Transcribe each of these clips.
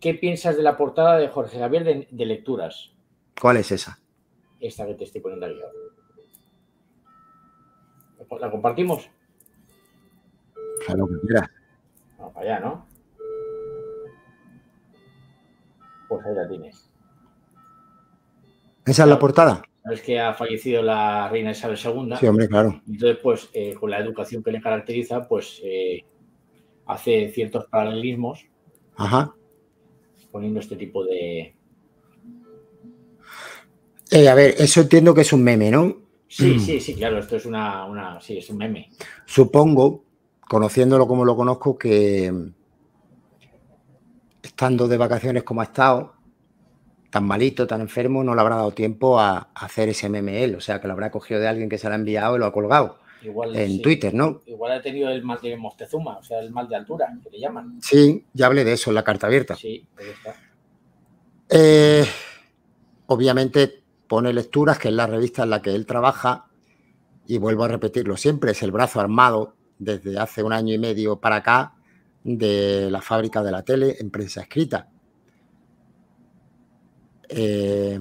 ¿Qué piensas de la portada de Jorge Javier de, Lecturas? ¿Cuál es esa? Esta que te estoy poniendo aquí. ¿La compartimos? Claro lo que quieras. Vamos allá, ¿no? Pues ahí la tienes. ¿Esa es la portada? Sabes que ha fallecido la reina Isabel II. Sí, hombre, claro. Entonces, pues, eh, con la educación que le caracteriza, pues, eh, hace ciertos paralelismos. Ajá poniendo este tipo de... Eh, a ver, eso entiendo que es un meme, ¿no? Sí, mm. sí, sí, claro, esto es una, una, sí, es un meme. Supongo, conociéndolo como lo conozco, que estando de vacaciones como ha estado, tan malito, tan enfermo, no le habrá dado tiempo a, hacer ese meme él. O sea, que lo habrá cogido de alguien que se lo ha enviado y lo ha colgado en Twitter, ¿no? Igual ha tenido el mal de Moctezuma, o sea, el mal de altura, que le llaman. Sí, ya hablé de eso en la carta abierta. Sí, ahí está. Eh, obviamente pone lecturas, que es la revista en la que él trabaja, y vuelvo a repetirlo siempre, es el brazo armado desde hace un año y medio para acá de la fábrica de la tele en prensa escrita. Eh,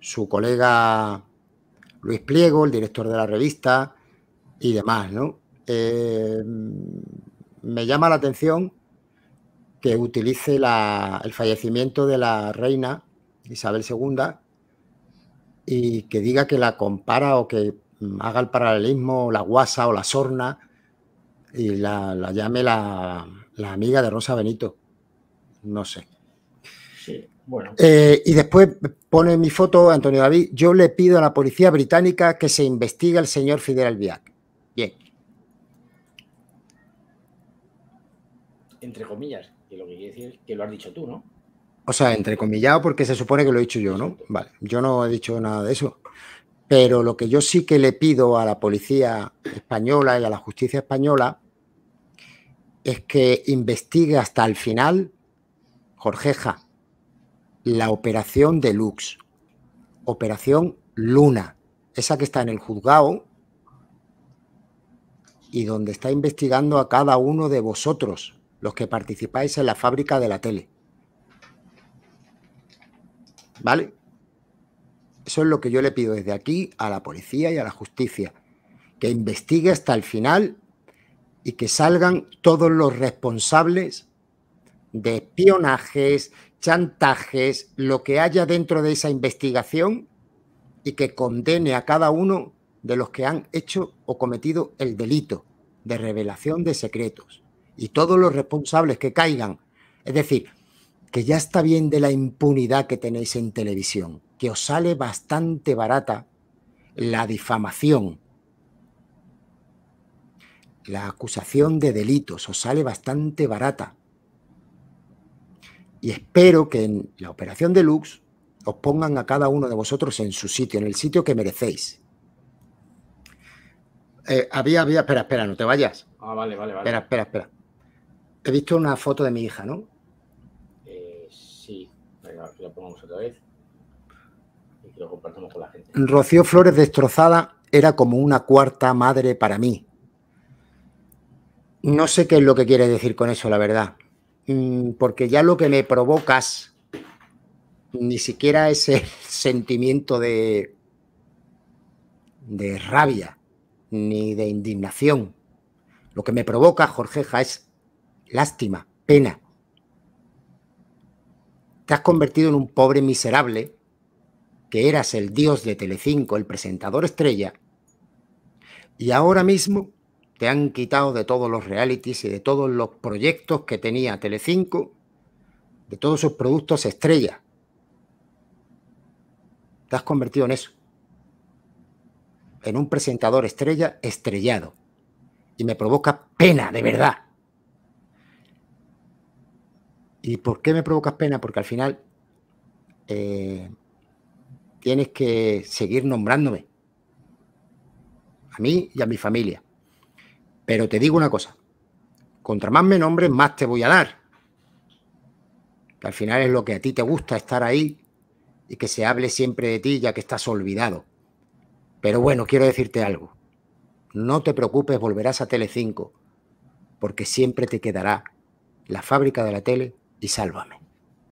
su colega Luis Pliego, el director de la revista, y demás, ¿no? Eh, me llama la atención que utilice el fallecimiento de la reina Isabel II y que diga que la compara o que haga el paralelismo, la guasa o la sorna y la, llame la, amiga de Rosa Benito. No sé. Sí, bueno. Eh, y después pone mi foto, Antonio David, yo le pido a la policía británica que se investigue el señor Fidel Albiac. Bien. Entre comillas, que lo que quiere decir que lo has dicho tú, ¿no? O sea, entre comillas porque se supone que lo he dicho yo, ¿no? Vale, yo no he dicho nada de eso. Pero lo que yo sí que le pido a la policía española y a la justicia española es que investigue hasta el final, Jorgeja, la operación Deluxe, operación Luna, esa que está en el juzgado y donde está investigando a cada uno de vosotros, los que participáis en la fábrica de la tele. ¿Vale? Eso es lo que yo le pido desde aquí a la policía y a la justicia, que investigue hasta el final y que salgan todos los responsables de espionajes, chantajes, lo que haya dentro de esa investigación y que condene a cada uno de los que han hecho o cometido el delito de revelación de secretos y todos los responsables que caigan. Es decir, que ya está bien de la impunidad que tenéis en televisión, que os sale bastante barata la difamación, la acusación de delitos, os sale bastante barata. Y espero que en la operación deluxe os pongan a cada uno de vosotros en su sitio, en el sitio que merecéis. Eh, había, había, espera, espera, no te vayas. Ah, vale, vale, vale. Espera, espera, espera. He visto una foto de mi hija, ¿no? Eh, sí. Venga, la pongamos otra vez. Y que lo compartamos con la gente. Rocío Flores destrozada era como una cuarta madre para mí. No sé qué es lo que quiere decir con eso, la verdad. Mm, porque ya lo que me provocas, ni siquiera ese sentimiento de, de rabia ni de indignación. Lo que me provoca, Jorgeja, es lástima, pena. Te has convertido en un pobre miserable que eras el dios de Telecinco, el presentador estrella, y ahora mismo te han quitado de todos los realities y de todos los proyectos que tenía Telecinco, de todos sus productos estrella. Te has convertido en eso en un presentador estrella estrellado. Y me provoca pena, de verdad. ¿Y por qué me provocas pena? Porque al final eh, tienes que seguir nombrándome. A mí y a mi familia. Pero te digo una cosa. Contra más me nombres, más te voy a dar. Que al final es lo que a ti te gusta, estar ahí y que se hable siempre de ti, ya que estás olvidado. Pero bueno, quiero decirte algo. No te preocupes, volverás a Tele 5, porque siempre te quedará la fábrica de la tele y sálvame.